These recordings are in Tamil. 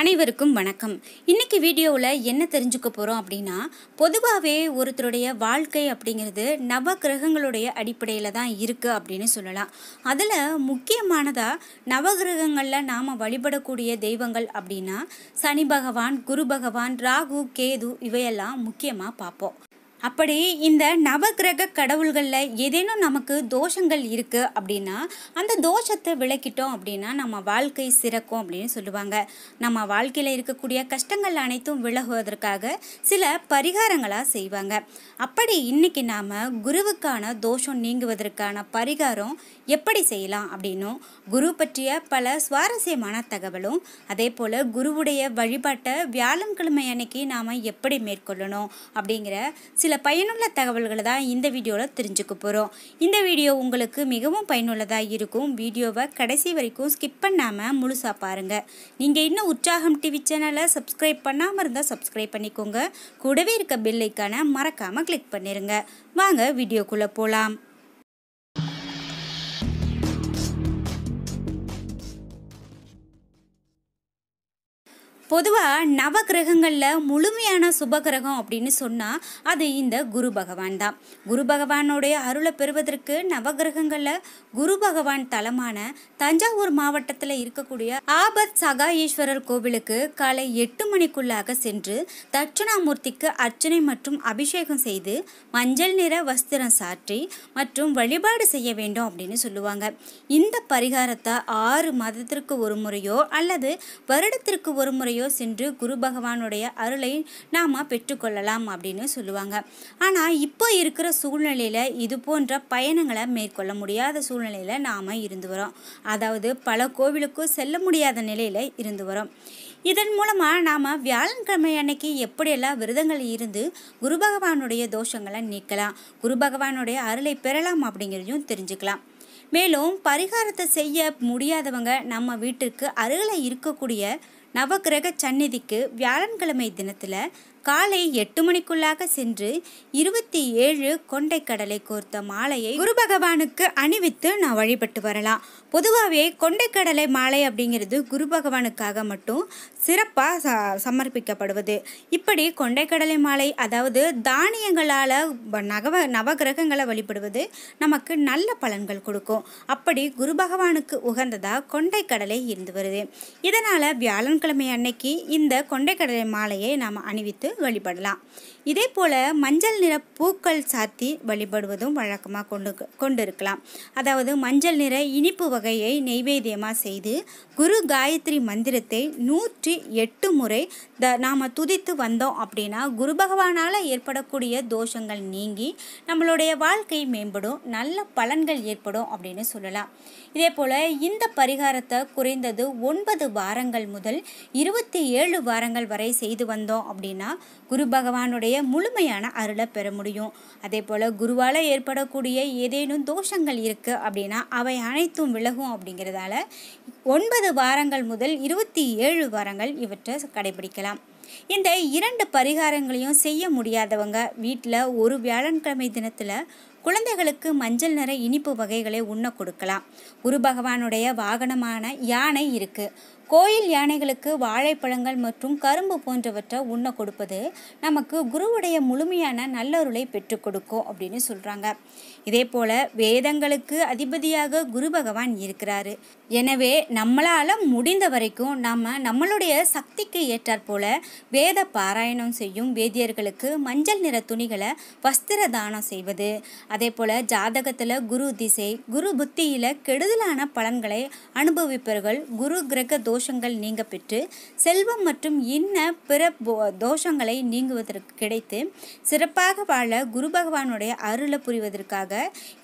அனைவருக்கும் வணக்கம் இன்றைக்கி வீடியோவில் என்ன தெரிஞ்சுக்க போகிறோம் அப்படின்னா பொதுவாகவே ஒருத்தருடைய வாழ்க்கை அப்படிங்கிறது நவ கிரகங்களுடைய அடிப்படையில் தான் இருக்குது அப்படின்னு சொல்லலாம் அதில் முக்கியமானதாக நவ கிரகங்களில் நாம் வழிபடக்கூடிய தெய்வங்கள் அப்படின்னா சனி பகவான் குரு பகவான் ராகு கேது இவையெல்லாம் முக்கியமாக பார்ப்போம் அப்படி இந்த நவகிரக கடவுள்களில் ஏதேனும் நமக்கு தோஷங்கள் இருக்குது அப்படின்னா அந்த தோஷத்தை விளக்கிட்டோம் அப்படின்னா நம்ம வாழ்க்கை சிறக்கும் அப்படின்னு சொல்லுவாங்க நம்ம வாழ்க்கையில் இருக்கக்கூடிய கஷ்டங்கள் அனைத்தும் விலகுவதற்காக சில பரிகாரங்களாக செய்வாங்க அப்படி இன்றைக்கி நாம் குருவுக்கான தோஷம் நீங்குவதற்கான பரிகாரம் எப்படி செய்யலாம் அப்படின்னும் குரு பற்றிய பல சுவாரஸ்யமான தகவலும் அதே போல் குருவுடைய வழிபாட்டை வியாழன்கிழமை அன்னைக்கு நாம் எப்படி மேற்கொள்ளணும் அப்படிங்கிற சில சில பயனுள்ள தகவல்களை தான் இந்த வீடியோவில் தெரிஞ்சுக்க போகிறோம் இந்த வீடியோ உங்களுக்கு மிகவும் பயனுள்ளதாக இருக்கும் வீடியோவை கடைசி வரைக்கும் ஸ்கிப் பண்ணாமல் முழுசாக பாருங்கள் நீங்கள் இன்னும் உற்சாகம் டிவி சேனலை சப்ஸ்கிரைப் பண்ணாமல் இருந்தால் சப்ஸ்கிரைப் பண்ணிக்கோங்க கூடவே இருக்க பெல்லைக்கான மறக்காமல் கிளிக் பண்ணிடுங்க வாங்க வீடியோக்குள்ளே போகலாம் பொதுவாக நவ கிரகங்களில் முழுமையான சுப கிரகம் அப்படின்னு சொன்னால் அது இந்த குரு பகவான் தான் குரு பகவானுடைய அருளை பெறுவதற்கு நவ கிரகங்களில் குரு பகவான் தலமான தஞ்சாவூர் மாவட்டத்தில் இருக்கக்கூடிய ஆபத் சகாயேஸ்வரர் கோவிலுக்கு காலை எட்டு மணிக்குள்ளாக சென்று தட்சிணாமூர்த்திக்கு அர்ச்சனை மற்றும் அபிஷேகம் செய்து மஞ்சள் நிற வஸ்திரம் சாற்றி மற்றும் வழிபாடு செய்ய வேண்டும் அப்படின்னு சொல்லுவாங்க இந்த பரிகாரத்தை ஆறு மாதத்திற்கு ஒரு முறையோ அல்லது வருடத்திற்கு ஒரு முறையோ வழியோ சென்று குரு பகவானுடைய அருளை நாம் பெற்றுக்கொள்ளலாம் அப்படின்னு சொல்லுவாங்க ஆனால் இப்போ இருக்கிற சூழ்நிலையில் இது போன்ற பயணங்களை மேற்கொள்ள முடியாத சூழ்நிலையில் நாம் இருந்து வரோம் அதாவது பல கோவிலுக்கும் செல்ல முடியாத நிலையில் இருந்து வரோம் இதன் மூலமாக நாம் வியாழக்கிழமை அன்னைக்கு எப்படியெல்லாம் விரதங்கள் இருந்து குரு பகவானுடைய தோஷங்களை நீக்கலாம் குரு பகவானுடைய அருளை பெறலாம் அப்படிங்கிறதையும் தெரிஞ்சுக்கலாம் மேலும் பரிகாரத்தை செய்ய முடியாதவங்க நம்ம வீட்டிற்கு அருகில் இருக்கக்கூடிய நவகிரக சந்நிதிக்கு வியாழன்கிழமை தினத்தில் காலை எட்டு மணிக்குள்ளாக சென்று இருபத்தி ஏழு கொண்டைக்கடலை கோர்த்த மாலையை குரு பகவானுக்கு அணிவித்து நான் வழிபட்டு வரலாம் பொதுவாகவே கொண்டைக்கடலை மாலை அப்படிங்கிறது குரு பகவானுக்காக மட்டும் சிறப்பாக சமர்ப்பிக்கப்படுவது இப்படி கொண்டைக்கடலை மாலை அதாவது தானியங்களால் நகவ நவகிரகங்களை வழிபடுவது நமக்கு நல்ல பலன்கள் கொடுக்கும் அப்படி குரு பகவானுக்கு உகந்ததாக கொண்டைக்கடலை இருந்து வருது இதனால் வியாழன் புதன்கிழமை அன்னைக்கு இந்த கொண்டைக்கடலை மாலையை நாம் அணிவித்து வழிபடலாம் இதே போல் மஞ்சள் நிற பூக்கள் சாத்தி வழிபடுவதும் வழக்கமாக கொண்டு கொண்டிருக்கலாம் அதாவது மஞ்சள் நிற இனிப்பு வகையை நெய்வேத்தியமாக செய்து குரு காயத்ரி மந்திரத்தை நூற்றி எட்டு முறை த நாம் துதித்து வந்தோம் அப்படின்னா குரு பகவானால் ஏற்படக்கூடிய தோஷங்கள் நீங்கி நம்மளுடைய வாழ்க்கை மேம்படும் நல்ல பலன்கள் ஏற்படும் அப்படின்னு சொல்லலாம் இதே போல் இந்த பரிகாரத்தை குறைந்தது ஒன்பது வாரங்கள் முதல் இருபத்தி ஏழு வாரங்கள் வரை செய்து வந்தோம் அப்படின்னா குரு பகவானுடைய குருவினுடைய முழுமையான அருளை பெற முடியும் அதே போல் குருவால் ஏற்படக்கூடிய ஏதேனும் தோஷங்கள் இருக்குது அப்படின்னா அவை அனைத்தும் விலகும் அப்படிங்கிறதால ஒன்பது வாரங்கள் முதல் இருபத்தி ஏழு வாரங்கள் இவற்றை கடைபிடிக்கலாம் இந்த இரண்டு பரிகாரங்களையும் செய்ய முடியாதவங்க வீட்டில் ஒரு வியாழன்கிழமை தினத்தில் குழந்தைகளுக்கு மஞ்சள் நிற இனிப்பு வகைகளை உண்ண கொடுக்கலாம் குரு பகவானுடைய வாகனமான யானை இருக்குது கோயில் யானைகளுக்கு வாழைப்பழங்கள் மற்றும் கரும்பு போன்றவற்றை உண்ண கொடுப்பது நமக்கு குருவுடைய முழுமையான நல்லருளை பெற்றுக் கொடுக்கும் அப்படின்னு சொல்கிறாங்க இதே போல் வேதங்களுக்கு அதிபதியாக குரு பகவான் இருக்கிறாரு எனவே நம்மளால் முடிந்த வரைக்கும் நாம் நம்மளுடைய சக்திக்கு ஏற்றாற் போல வேத பாராயணம் செய்யும் வேதியர்களுக்கு மஞ்சள் நிற துணிகளை வஸ்திர தானம் செய்வது அதே போல் ஜாதகத்தில் குரு திசை குரு புத்தியில் கெடுதலான பலன்களை அனுபவிப்பவர்கள் குரு கிரக தோஷ தோஷங்கள் நீங்க பெற்று செல்வம் மற்றும் இன்ன பிற தோஷங்களை நீங்குவதற்கு கிடைத்து சிறப்பாக வாழ குரு பகவானுடைய அருளை புரிவதற்காக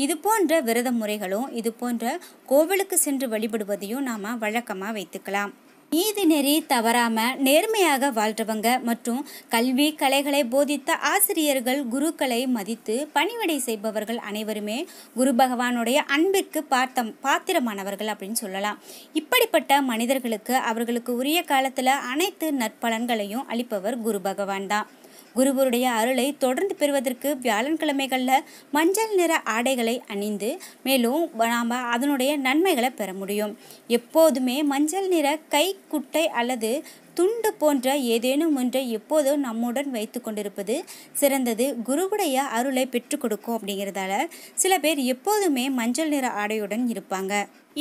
இது போன்ற விரத முறைகளும் இது போன்ற கோவிலுக்கு சென்று வழிபடுவதையும் நாம் வழக்கமாக வைத்துக்கலாம் நீதி நெறி தவறாமல் நேர்மையாக வாழ்றவங்க மற்றும் கல்வி கலைகளை போதித்த ஆசிரியர்கள் குருக்களை மதித்து பணிவிடை செய்பவர்கள் அனைவருமே குரு பகவானுடைய அன்பிற்கு பார்த்தம் பாத்திரமானவர்கள் அப்படின்னு சொல்லலாம் இப்படிப்பட்ட மனிதர்களுக்கு அவர்களுக்கு உரிய காலத்தில் அனைத்து நற்பலன்களையும் அளிப்பவர் குரு பகவான் தான் குருவருடைய அருளை தொடர்ந்து பெறுவதற்கு வியாழன்கிழமைகளில் மஞ்சள் நிற ஆடைகளை அணிந்து மேலும் நாம் அதனுடைய நன்மைகளை பெற முடியும் எப்போதுமே மஞ்சள் நிற கை குட்டை அல்லது துண்டு போன்ற ஏதேனும் ஒன்றை எப்போதும் நம்முடன் வைத்து கொண்டிருப்பது சிறந்தது குருவுடைய அருளை பெற்றுக் கொடுக்கும் அப்படிங்கிறதால சில பேர் எப்போதுமே மஞ்சள் நிற ஆடையுடன் இருப்பாங்க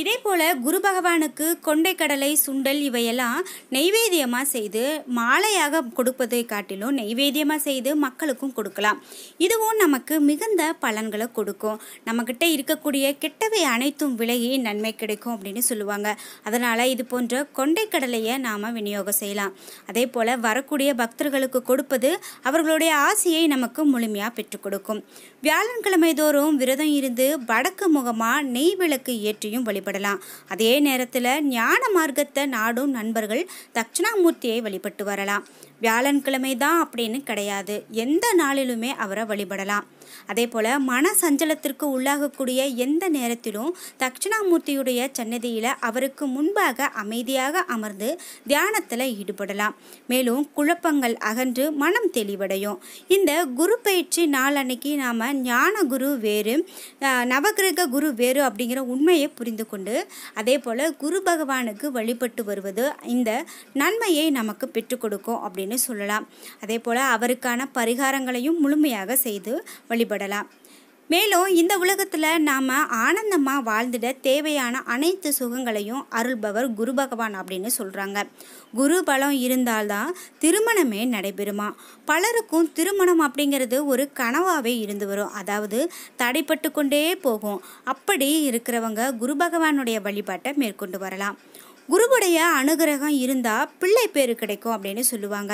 இதே போல் குரு பகவானுக்கு கொண்டைக்கடலை சுண்டல் இவையெல்லாம் நெய்வேத்தியமாக செய்து மாலையாக கொடுப்பதை காட்டிலும் நெய்வேத்தியமாக செய்து மக்களுக்கும் கொடுக்கலாம் இதுவும் நமக்கு மிகுந்த பலன்களை கொடுக்கும் நம்மக்கிட்ட இருக்கக்கூடிய கெட்டவை அனைத்தும் விலகி நன்மை கிடைக்கும் அப்படின்னு சொல்லுவாங்க அதனால் இது போன்ற கொண்டைக்கடலையை நாம் விநியோகம் செய்யலாம் அதே போல் வரக்கூடிய பக்தர்களுக்கு கொடுப்பது அவர்களுடைய ஆசையை நமக்கு முழுமையாக பெற்றுக் கொடுக்கும் வியாழன்கிழமை தோறும் விரதம் இருந்து வடக்கு முகமாக நெய் விளக்கு ஏற்றியும் வழிபடும் வழிபடலாம் அதே நேரத்தில் ஞான மார்க்கத்தை நாடும் நண்பர்கள் தட்சிணாமூர்த்தியை வழிபட்டு வரலாம் வியாழன்கிழமை தான் அப்படின்னு கிடையாது எந்த நாளிலுமே அவரை வழிபடலாம் அதே போல் மன சஞ்சலத்திற்கு உள்ளாகக்கூடிய எந்த நேரத்திலும் தட்சிணாமூர்த்தியுடைய சன்னதியில் அவருக்கு முன்பாக அமைதியாக அமர்ந்து தியானத்தில் ஈடுபடலாம் மேலும் குழப்பங்கள் அகன்று மனம் தெளிவடையும் இந்த குரு பயிற்சி நாள் அன்னைக்கு நாம் ஞான குரு வேறு நவகிரக குரு வேறு அப்படிங்கிற உண்மையை புரிந்து கொண்டு அதே போல் குரு பகவானுக்கு வழிபட்டு வருவது இந்த நன்மையை நமக்கு பெற்றுக் கொடுக்கும் அப்படின்னு சொல்லலாம் அதே போல் அவருக்கான பரிகாரங்களையும் முழுமையாக செய்து வழி வழிபடலாம் மேலும் இந்த உலகத்தில் நாம் ஆனந்தமாக வாழ்ந்துட தேவையான அனைத்து சுகங்களையும் அருள்பவர் குரு பகவான் அப்படின்னு சொல்கிறாங்க குரு பலம் இருந்தால்தான் திருமணமே நடைபெறுமா பலருக்கும் திருமணம் அப்படிங்கிறது ஒரு கனவாகவே இருந்து வரும் அதாவது தடைப்பட்டு கொண்டே போகும் அப்படி இருக்கிறவங்க குரு பகவானுடைய வழிபாட்டை மேற்கொண்டு வரலாம் குருவுடைய அனுகிரகம் இருந்தால் பிள்ளை பேர் கிடைக்கும் அப்படின்னு சொல்லுவாங்க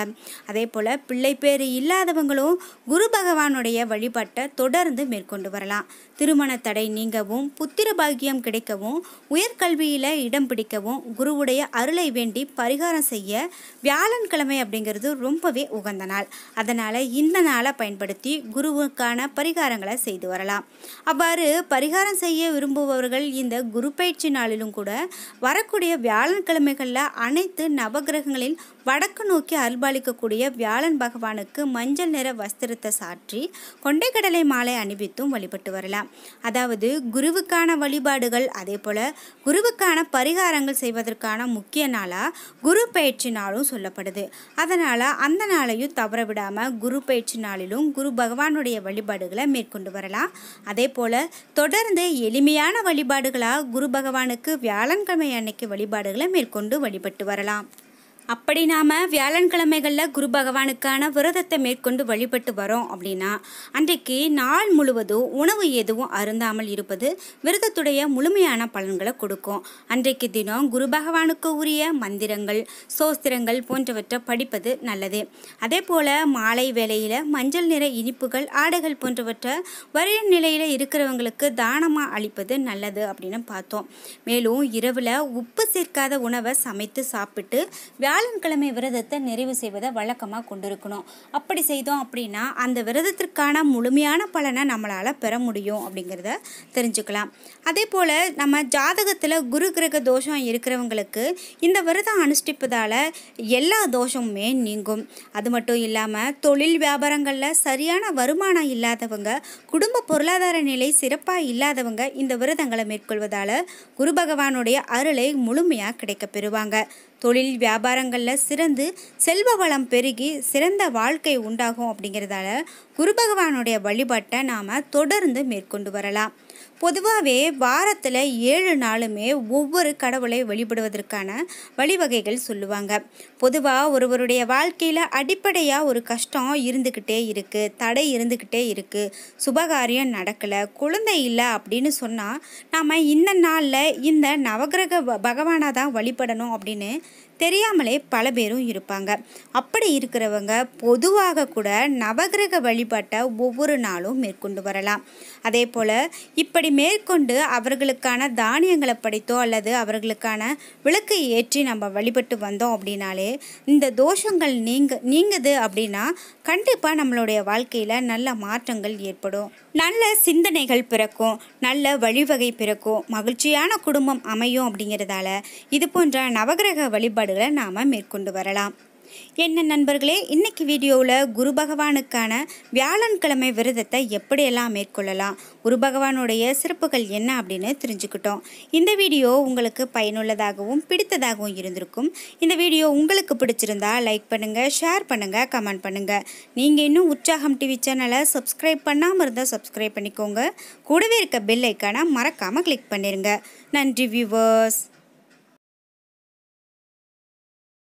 அதே போல் பிள்ளை பேர் இல்லாதவங்களும் குரு பகவானுடைய வழிபாட்டை தொடர்ந்து மேற்கொண்டு வரலாம் திருமண தடை நீங்கவும் புத்திர பாக்கியம் கிடைக்கவும் உயர்கல்வியில் இடம் பிடிக்கவும் குருவுடைய அருளை வேண்டி பரிகாரம் செய்ய வியாழன்கிழமை அப்படிங்கிறது ரொம்பவே உகந்த நாள் அதனால் இந்த நாளை பயன்படுத்தி குருவுக்கான பரிகாரங்களை செய்து வரலாம் அவ்வாறு பரிகாரம் செய்ய விரும்புபவர்கள் இந்த குரு பயிற்சி நாளிலும் கூட வரக்கூடிய வியா வியாழன் அனைத்து நவகிரகங்களில் வடக்கு நோக்கி அருள்பாலிக்கக்கூடிய வியாழன் பகவானுக்கு மஞ்சள் நிற வஸ்திரத்தை சாற்றி கொண்டைக்கடலை மாலை அணிவித்தும் வழிபட்டு வரலாம் அதாவது குருவுக்கான வழிபாடுகள் அதே போல் குருவுக்கான பரிகாரங்கள் செய்வதற்கான முக்கிய நாளாக குரு பயிற்சி நாளும் சொல்லப்படுது அதனால் அந்த நாளையும் தவற விடாமல் குரு பயிற்சி நாளிலும் குரு பகவானுடைய வழிபாடுகளை மேற்கொண்டு வரலாம் அதே போல் தொடர்ந்து எளிமையான வழிபாடுகளாக குரு பகவானுக்கு வியாழன்கிழமை அன்னைக்கு வழிபாடு வழிபாடுகளை மேற்கொண்டு வழிபட்டு வரலாம் அப்படி நாம் வியாழன்கிழமைகளில் குரு பகவானுக்கான விரதத்தை மேற்கொண்டு வழிபட்டு வரோம் அப்படின்னா அன்றைக்கு நாள் முழுவதும் உணவு எதுவும் அருந்தாமல் இருப்பது விரதத்துடைய முழுமையான பலன்களை கொடுக்கும் அன்றைக்கு தினம் குரு பகவானுக்கு உரிய மந்திரங்கள் சோஸ்திரங்கள் போன்றவற்றை படிப்பது நல்லது அதே போல் மாலை வேளையில் மஞ்சள் நிற இனிப்புகள் ஆடைகள் போன்றவற்றை வரைய நிலையில் இருக்கிறவங்களுக்கு தானமாக அளிப்பது நல்லது அப்படின்னு பார்த்தோம் மேலும் இரவில் உப்பு சேர்க்காத உணவை சமைத்து சாப்பிட்டு வியாழ வியாழன்கிழமை விரதத்தை நிறைவு செய்வதை வழக்கமாக கொண்டிருக்கணும் அப்படி செய்தோம் அப்படின்னா அந்த விரதத்திற்கான முழுமையான பலனை நம்மளால் பெற முடியும் அப்படிங்கிறத தெரிஞ்சுக்கலாம் அதே போல் நம்ம ஜாதகத்தில் குரு கிரக தோஷம் இருக்கிறவங்களுக்கு இந்த விரதம் அனுஷ்டிப்பதால் எல்லா தோஷமுமே நீங்கும் அது மட்டும் இல்லாமல் தொழில் வியாபாரங்களில் சரியான வருமானம் இல்லாதவங்க குடும்ப பொருளாதார நிலை சிறப்பாக இல்லாதவங்க இந்த விரதங்களை மேற்கொள்வதால் குரு பகவானுடைய அருளை முழுமையாக கிடைக்கப் பெறுவாங்க தொழில் வியாபாரங்களில் சிறந்து செல்வ வளம் பெருகி சிறந்த வாழ்க்கை உண்டாகும் அப்படிங்கிறதால குரு பகவானுடைய வழிபாட்டை நாம் தொடர்ந்து மேற்கொண்டு வரலாம் பொதுவாகவே வாரத்தில் ஏழு நாளுமே ஒவ்வொரு கடவுளை வழிபடுவதற்கான வழிவகைகள் சொல்லுவாங்க பொதுவாக ஒருவருடைய வாழ்க்கையில் அடிப்படையாக ஒரு கஷ்டம் இருந்துக்கிட்டே இருக்குது தடை இருந்துக்கிட்டே இருக்குது சுபகாரியம் நடக்கலை குழந்தை இல்லை அப்படின்னு சொன்னால் நாம் இந்த நாளில் இந்த நவகிரக பகவானாக தான் வழிபடணும் அப்படின்னு தெரியாமலே பல பேரும் இருப்பாங்க அப்படி இருக்கிறவங்க பொதுவாக கூட நவகிரக வழிபாட்டை ஒவ்வொரு நாளும் மேற்கொண்டு வரலாம் அதே போல் இப்படி மேற்கொண்டு அவர்களுக்கான தானியங்களை படைத்தோ அல்லது அவர்களுக்கான விளக்கை ஏற்றி நம்ம வழிபட்டு வந்தோம் அப்படின்னாலே இந்த தோஷங்கள் நீங்க நீங்குது அப்படின்னா கண்டிப்பாக நம்மளுடைய வாழ்க்கையில் நல்ல மாற்றங்கள் ஏற்படும் நல்ல சிந்தனைகள் பிறக்கும் நல்ல வழிவகை பிறக்கும் மகிழ்ச்சியான குடும்பம் அமையும் அப்படிங்கிறதால இது போன்ற நவகிரக வழிபாடு செயல்பாடுகளை நாம் மேற்கொண்டு வரலாம் என்ன நண்பர்களே இன்றைக்கி வீடியோவில் குரு பகவானுக்கான வியாழன்கிழமை விரதத்தை எப்படியெல்லாம் மேற்கொள்ளலாம் குரு பகவானுடைய சிறப்புகள் என்ன அப்படின்னு தெரிஞ்சுக்கிட்டோம் இந்த வீடியோ உங்களுக்கு பயனுள்ளதாகவும் பிடித்ததாகவும் இருந்திருக்கும் இந்த வீடியோ உங்களுக்கு பிடிச்சிருந்தா லைக் பண்ணுங்கள் ஷேர் பண்ணுங்கள் கமெண்ட் பண்ணுங்கள் நீங்கள் இன்னும் உற்சாகம் டிவி சேனலை சப்ஸ்கிரைப் பண்ணாமல் இருந்தால் சப்ஸ்கிரைப் பண்ணிக்கோங்க கூடவே இருக்க பெல் ஐக்கானை மறக்காமல் கிளிக் பண்ணிடுங்க நன்றி வியூவர்ஸ்